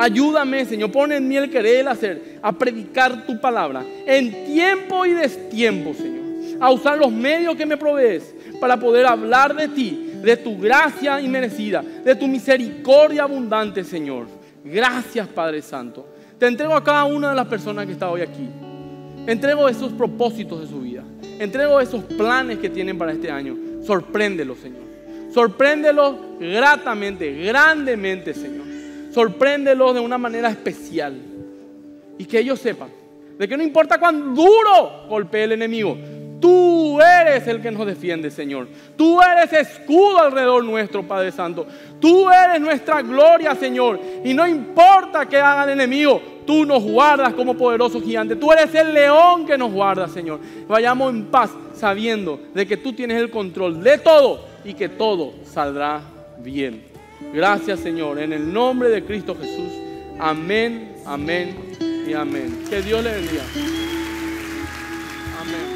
Ayúdame, Señor, pon en mí el querer, el hacer, a predicar tu palabra en tiempo y destiempo, Señor. A usar los medios que me provees para poder hablar de ti, de tu gracia inmerecida, de tu misericordia abundante, Señor. Gracias, Padre Santo. Te entrego a cada una de las personas que está hoy aquí. Entrego esos propósitos de su vida. Entrego esos planes que tienen para este año. Sorpréndelos, Señor. Sorpréndelos gratamente, grandemente, Señor. Sorpréndelos de una manera especial. Y que ellos sepan de que no importa cuán duro golpee el enemigo, tú eres el que nos defiende, Señor. Tú eres escudo alrededor nuestro, Padre Santo. Tú eres nuestra gloria, Señor. Y no importa qué haga el enemigo, tú nos guardas como poderoso gigante. Tú eres el león que nos guarda, Señor. Vayamos en paz sabiendo de que tú tienes el control de todo y que todo saldrá bien. Gracias Señor, en el nombre de Cristo Jesús. Amén, amén y amén. Que Dios le bendiga. Amén.